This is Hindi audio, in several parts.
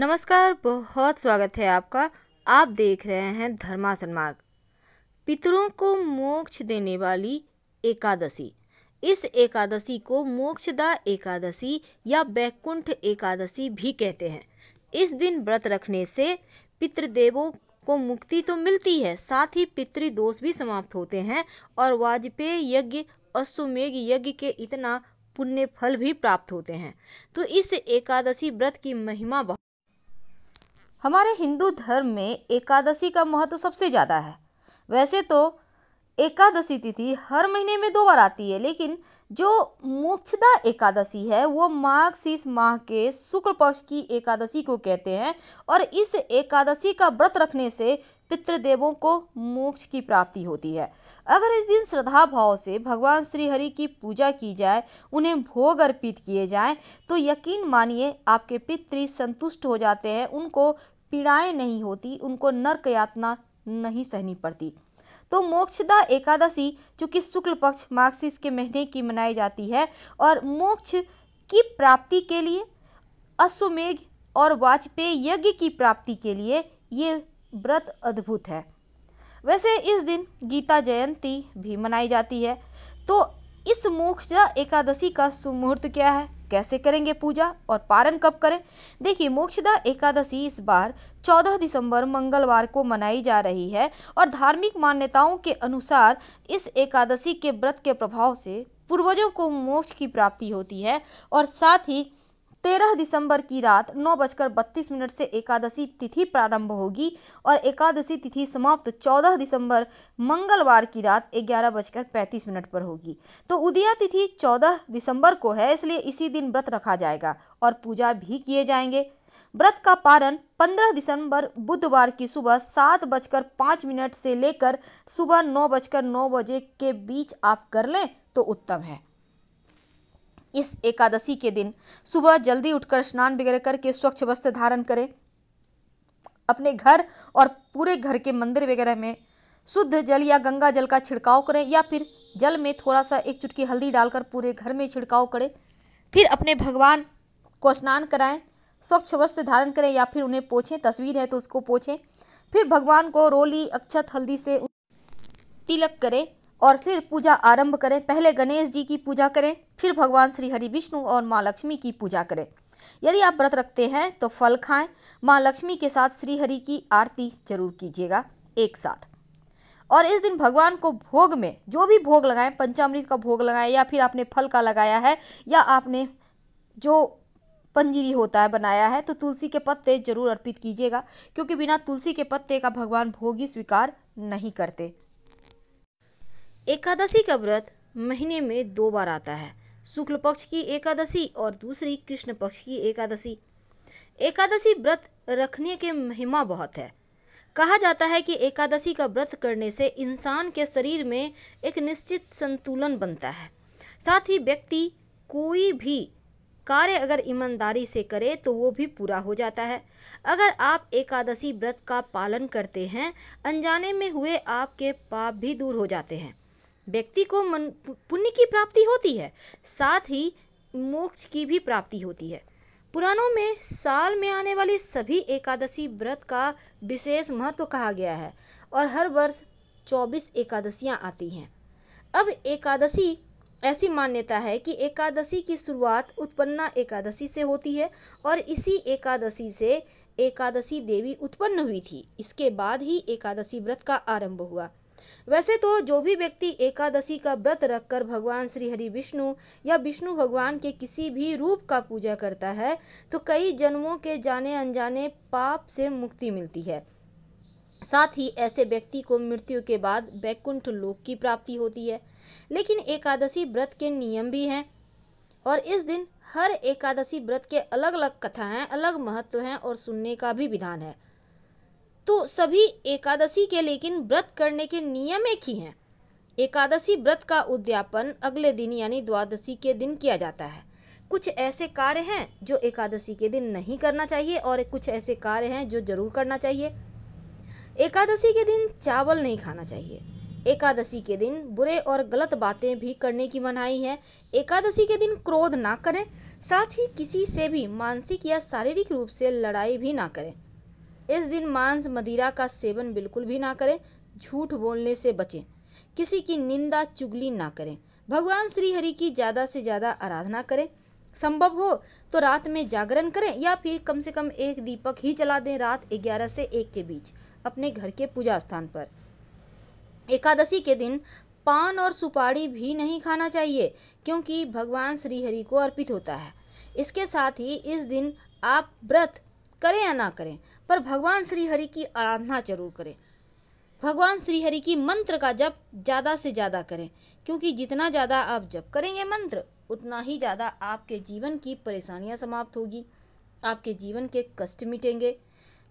नमस्कार बहुत स्वागत है आपका आप देख रहे हैं धर्मासन मार्ग पितरों को मोक्ष देने वाली एकादशी इस एकादशी को मोक्षदा एकादशी या बैकुंठ एकादशी भी कहते हैं इस दिन व्रत रखने से पितृदेवों को मुक्ति तो मिलती है साथ ही पितृदोष भी समाप्त होते हैं और वाजपेय यज्ञ अश्वमेघ यज्ञ के इतना पुण्य फल भी प्राप्त होते हैं तो इस एकादशी व्रत की महिमा बहुत हमारे हिंदू धर्म में एकादशी का महत्व सबसे ज़्यादा है वैसे तो एकादशी तिथि हर महीने में दो बार आती है लेकिन जो मोक्षदा एकादशी है वो माघ शीष माह के शुक्ल पक्ष की एकादशी को कहते हैं और इस एकादशी का व्रत रखने से पितृदेवों को मोक्ष की प्राप्ति होती है अगर इस दिन श्रद्धा भाव से भगवान हरि की पूजा की जाए उन्हें भोग अर्पित किए जाएं तो यकीन मानिए आपके पितृ संतुष्ट हो जाते हैं उनको पीड़ाएं नहीं होती उनको नर्क यातना नहीं सहनी पड़ती तो मोक्षदा एकादशी चूँकि शुक्ल पक्ष मार्क्सिस के महीने की मनाई जाती है और मोक्ष की प्राप्ति के लिए अश्वमेघ और वाजपेयी यज्ञ की प्राप्ति के लिए ये व्रत अद्भुत है वैसे इस दिन गीता जयंती भी मनाई जाती है तो इस मोक्षा एकादशी का सुमुहूर्त क्या है कैसे करेंगे पूजा और पारण कब करें देखिए मोक्षदा एकादशी इस बार 14 दिसंबर मंगलवार को मनाई जा रही है और धार्मिक मान्यताओं के अनुसार इस एकादशी के व्रत के प्रभाव से पूर्वजों को मोक्ष की प्राप्ति होती है और साथ ही तेरह दिसंबर की रात नौ बजकर बत्तीस मिनट से एकादशी तिथि प्रारंभ होगी और एकादशी तिथि समाप्त चौदह दिसंबर मंगलवार की रात ग्यारह बजकर पैंतीस मिनट पर होगी तो उदया तिथि चौदह दिसंबर को है इसलिए इसी दिन व्रत रखा जाएगा और पूजा भी किए जाएंगे व्रत का पारण 15 दिसंबर बुधवार की सुबह सात बजकर पाँच मिनट से लेकर सुबह नौ बजकर नौ बजे के बीच आप कर लें तो उत्तम है इस एकादशी के दिन सुबह जल्दी उठकर स्नान वगैरह करके स्वच्छ वस्त्र धारण करें अपने घर और पूरे घर के मंदिर वगैरह में शुद्ध जल या गंगा जल का छिड़काव करें या फिर जल में थोड़ा सा एक चुटकी हल्दी डालकर पूरे घर में छिड़काव करें फिर अपने भगवान को स्नान कराएं स्वच्छ वस्त्र धारण करें या फिर उन्हें पोछें तस्वीर है तो उसको पोछें फिर भगवान को रोली अक्षत हल्दी से तिलक करें और फिर पूजा आरंभ करें पहले गणेश जी की पूजा करें फिर भगवान श्री हरि विष्णु और माँ लक्ष्मी की पूजा करें यदि आप व्रत रखते हैं तो फल खाएं माँ लक्ष्मी के साथ हरि की आरती जरूर कीजिएगा एक साथ और इस दिन भगवान को भोग में जो भी भोग लगाएं पंचामृत का भोग लगाएं या फिर आपने फल का लगाया है या आपने जो पंजीरी होता है बनाया है तो तुलसी के पत्ते जरूर अर्पित कीजिएगा क्योंकि बिना तुलसी के पत्ते का भगवान भोग ही स्वीकार नहीं करते एकादशी का व्रत महीने में दो बार आता है शुक्ल पक्ष की एकादशी और दूसरी कृष्ण पक्ष की एकादशी एकादशी व्रत रखने के महिमा बहुत है कहा जाता है कि एकादशी का व्रत करने से इंसान के शरीर में एक निश्चित संतुलन बनता है साथ ही व्यक्ति कोई भी कार्य अगर ईमानदारी से करे तो वो भी पूरा हो जाता है अगर आप एकादशी व्रत का पालन करते हैं अनजाने में हुए आपके पाप भी दूर हो जाते हैं व्यक्ति को मन पुण्य की प्राप्ति होती है साथ ही मोक्ष की भी प्राप्ति होती है पुराणों में साल में आने वाली सभी एकादशी व्रत का विशेष महत्व कहा गया है और हर वर्ष चौबीस एकादशियां आती हैं अब एकादशी ऐसी मान्यता है कि एकादशी की शुरुआत उत्पन्ना एकादशी से होती है और इसी एकादशी से एकादशी देवी उत्पन्न हुई थी इसके बाद ही एकादशी व्रत का आरंभ हुआ वैसे तो जो भी व्यक्ति एकादशी का व्रत रखकर भगवान श्री हरि विष्णु या विष्णु भगवान के किसी भी रूप का पूजा करता है तो कई जन्मों के जाने अनजाने पाप से मुक्ति मिलती है साथ ही ऐसे व्यक्ति को मृत्यु के बाद वैकुंठ लोक की प्राप्ति होती है लेकिन एकादशी व्रत के नियम भी हैं और इस दिन हर एकादशी व्रत के अलग अलग कथा हैं अलग महत्व हैं और सुनने का भी विधान है तो सभी एकादशी के लेकिन व्रत करने के नियम एक ही हैं एकादशी व्रत का उद्यापन अगले दिन यानी द्वादशी के दिन किया जाता है कुछ ऐसे कार्य हैं जो एकादशी के दिन नहीं करना चाहिए और कुछ ऐसे कार्य हैं जो जरूर करना चाहिए एकादशी के दिन चावल नहीं खाना चाहिए एकादशी के दिन बुरे और गलत बातें भी करने की मनाही है एकादशी के दिन क्रोध ना करें साथ ही किसी से भी मानसिक या शारीरिक रूप से लड़ाई भी ना करें इस दिन मांस मदिरा का सेवन बिल्कुल भी ना करें झूठ बोलने से बचें किसी की निंदा चुगली ना करें भगवान श्री हरि की ज़्यादा से ज़्यादा आराधना करें संभव हो तो रात में जागरण करें या फिर कम से कम एक दीपक ही चला दें रात ग्यारह से एक के बीच अपने घर के पूजा स्थान पर एकादशी के दिन पान और सुपारी भी नहीं खाना चाहिए क्योंकि भगवान श्री हरि को अर्पित होता है इसके साथ ही इस दिन आप व्रत करें या ना करें पर भगवान श्री हरि की आराधना जरूर करें भगवान श्री हरि की मंत्र का जप ज़्यादा से ज़्यादा करें क्योंकि जितना ज़्यादा आप जप करेंगे मंत्र उतना ही ज़्यादा आपके जीवन की परेशानियां समाप्त होगी आपके जीवन के कष्ट मिटेंगे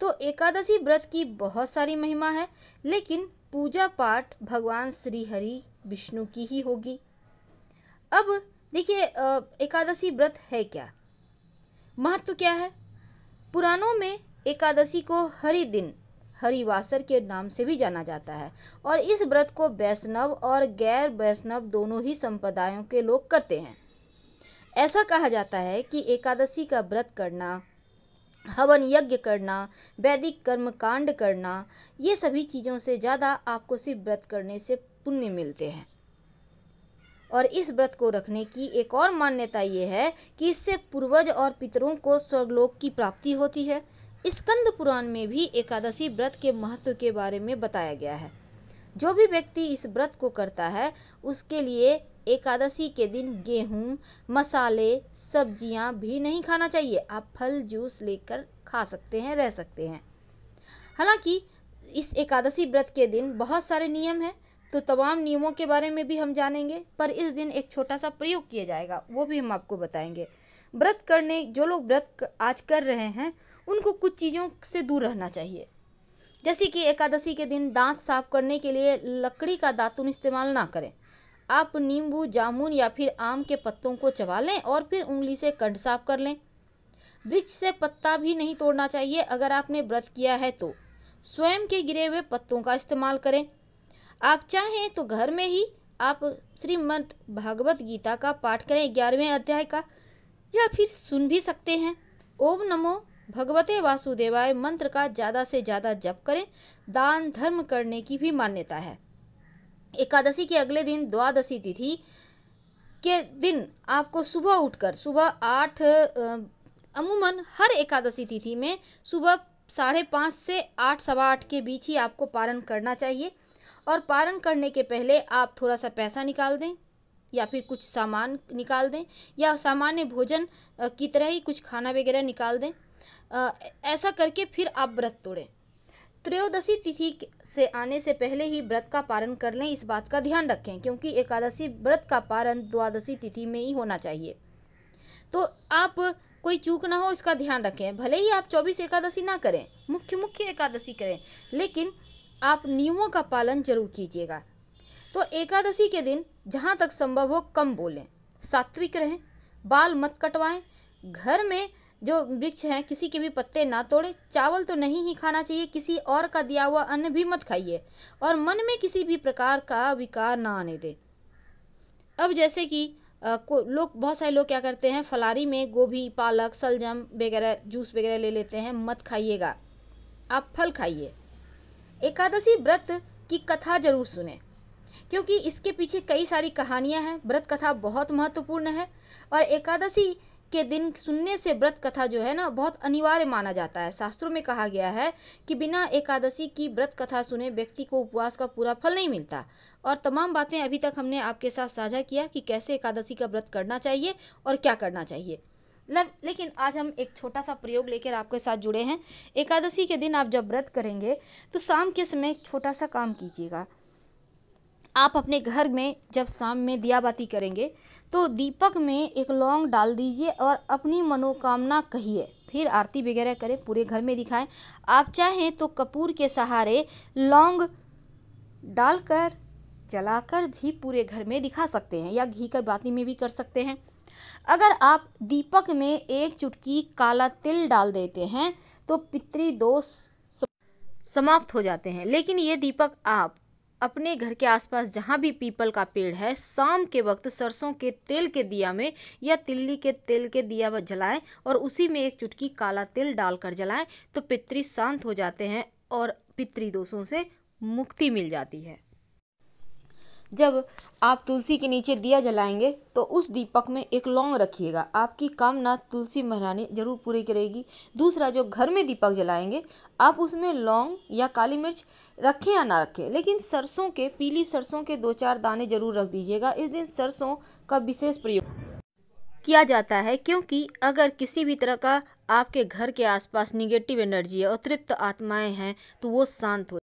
तो एकादशी व्रत की बहुत सारी महिमा है लेकिन पूजा पाठ भगवान श्री हरि विष्णु की ही होगी अब देखिए एकादशी व्रत है क्या महत्व क्या है पुराणों में एकादशी को हरि दिन हरिवासर के नाम से भी जाना जाता है और इस व्रत को वैष्णव और गैर वैष्णव दोनों ही संप्रदायों के लोग करते हैं ऐसा कहा जाता है कि एकादशी का व्रत करना हवन यज्ञ करना वैदिक कर्म कांड करना ये सभी चीज़ों से ज़्यादा आपको सिर्फ व्रत करने से पुण्य मिलते हैं और इस व्रत को रखने की एक और मान्यता ये है कि इससे पूर्वज और पितरों को स्वर्गलोक की प्राप्ति होती है स्कंद पुराण में भी एकादशी व्रत के महत्व के बारे में बताया गया है जो भी व्यक्ति इस व्रत को करता है उसके लिए एकादशी के दिन गेहूँ मसाले सब्जियाँ भी नहीं खाना चाहिए आप फल जूस लेकर खा सकते हैं रह सकते हैं हालांकि इस एकादशी व्रत के दिन बहुत सारे नियम हैं तो तमाम नियमों के बारे में भी हम जानेंगे पर इस दिन एक छोटा सा प्रयोग किया जाएगा वो भी हम आपको बताएंगे व्रत करने जो लोग व्रत आज कर रहे हैं उनको कुछ चीज़ों से दूर रहना चाहिए जैसे कि एकादशी के दिन दांत साफ करने के लिए लकड़ी का दातुन इस्तेमाल ना करें आप नींबू जामुन या फिर आम के पत्तों को चबा लें और फिर उंगली से कंठ साफ कर लें वृक्ष से पत्ता भी नहीं तोड़ना चाहिए अगर आपने व्रत किया है तो स्वयं के गिरे हुए पत्तों का इस्तेमाल करें आप चाहें तो घर में ही आप श्रीमद भागवत गीता का पाठ करें ग्यारहवें अध्याय का या फिर सुन भी सकते हैं ओम नमो भगवते वासुदेवाय मंत्र का ज़्यादा से ज़्यादा जप करें दान धर्म करने की भी मान्यता है एकादशी के अगले दिन द्वादशी तिथि के दिन आपको सुबह उठकर सुबह आठ अमूमन हर एकादशी तिथि में सुबह साढ़े पाँच से आठ सवा आठ के बीच ही आपको पारण करना चाहिए और पारण करने के पहले आप थोड़ा सा पैसा निकाल दें या फिर कुछ सामान निकाल दें या सामान्य भोजन की तरह ही कुछ खाना वगैरह निकाल दें ऐसा करके फिर आप व्रत तोड़ें त्रयोदशी तिथि से आने से पहले ही व्रत का पारण कर लें इस बात का ध्यान रखें क्योंकि एकादशी व्रत का पारण द्वादशी तिथि में ही होना चाहिए तो आप कोई चूक ना हो इसका ध्यान रखें भले ही आप चौबीस एकादशी ना करें मुख्य मुख्य एकादशी करें लेकिन आप नियमों का पालन जरूर कीजिएगा तो एकादशी के दिन जहाँ तक संभव हो कम बोलें सात्विक रहें बाल मत कटवाएं घर में जो वृक्ष हैं किसी के भी पत्ते ना तोड़े चावल तो नहीं ही खाना चाहिए किसी और का दिया हुआ अन्न भी मत खाइए और मन में किसी भी प्रकार का विकार ना आने दें अब जैसे कि लोग बहुत सारे लोग क्या करते हैं फलारी में गोभी पालक सलजम वगैरह जूस वगैरह ले लेते हैं मत खाइएगा आप फल खाइए एकादशी व्रत की कथा जरूर सुने क्योंकि इसके पीछे कई सारी कहानियां हैं व्रत कथा बहुत महत्वपूर्ण है और एकादशी के दिन सुनने से व्रत कथा जो है ना बहुत अनिवार्य माना जाता है शास्त्रों में कहा गया है कि बिना एकादशी की व्रत कथा सुने व्यक्ति को उपवास का पूरा फल नहीं मिलता और तमाम बातें अभी तक हमने आपके साथ साझा किया कि कैसे एकादशी का व्रत करना चाहिए और क्या करना चाहिए मतलब लेकिन आज हम एक छोटा सा प्रयोग लेकर आपके साथ जुड़े हैं एकादशी के दिन आप जब व्रत करेंगे तो शाम के समय एक छोटा सा काम कीजिएगा आप अपने घर में जब शाम में दिया बाती करेंगे तो दीपक में एक लौंग डाल दीजिए और अपनी मनोकामना कहिए फिर आरती वगैरह करें पूरे घर में दिखाएं आप चाहें तो कपूर के सहारे लौंग डालकर जलाकर भी पूरे घर में दिखा सकते हैं या घी के बाती में भी कर सकते हैं अगर आप दीपक में एक चुटकी काला तिल डाल देते हैं तो पितृदोष समाप्त हो जाते हैं लेकिन ये दीपक आप अपने घर के आसपास जहाँ भी पीपल का पेड़ है शाम के वक्त सरसों के तेल के दिया में या तिल्ली के तेल के दिया जलाएं और उसी में एक चुटकी काला तिल डालकर जलाएं तो पितृ शांत हो जाते हैं और पितृदोषों से मुक्ति मिल जाती है जब आप तुलसी के नीचे दिया जलाएंगे तो उस दीपक में एक लौंग रखिएगा आपकी कामना तुलसी महारानी जरूर पूरी करेगी दूसरा जो घर में दीपक जलाएंगे आप उसमें लौंग या काली मिर्च रखें या ना रखें लेकिन सरसों के पीली सरसों के दो चार दाने जरूर रख दीजिएगा इस दिन सरसों का विशेष प्रयोग किया जाता है क्योंकि अगर किसी भी तरह का आपके घर के आसपास निगेटिव एनर्जी है और तृप्त आत्माएँ हैं तो वो शांत हो